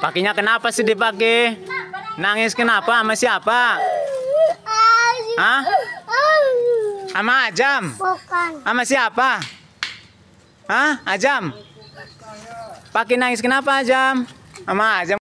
pakinya kenapa sih dipakai Nangis kenapa? Sama siapa? Hah? Sama Ajam? Bukan. Sama siapa? Hah? Ajam? Pakai nangis kenapa Ajam? Sama Ajam.